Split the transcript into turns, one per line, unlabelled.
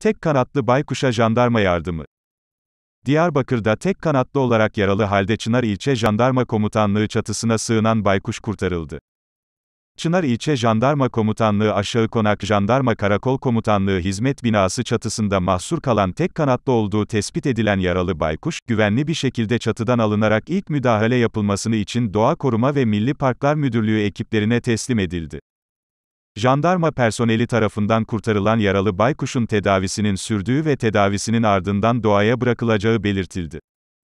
Tek kanatlı baykuşa jandarma yardımı. Diyarbakır'da tek kanatlı olarak yaralı halde Çınar ilçe Jandarma Komutanlığı çatısına sığınan baykuş kurtarıldı. Çınar ilçe Jandarma Komutanlığı Aşağı Konak Jandarma Karakol Komutanlığı Hizmet Binası çatısında mahsur kalan tek kanatlı olduğu tespit edilen yaralı baykuş, güvenli bir şekilde çatıdan alınarak ilk müdahale yapılmasını için Doğa Koruma ve Milli Parklar Müdürlüğü ekiplerine teslim edildi. Jandarma personeli tarafından kurtarılan yaralı baykuşun tedavisinin sürdüğü ve tedavisinin ardından doğaya bırakılacağı belirtildi.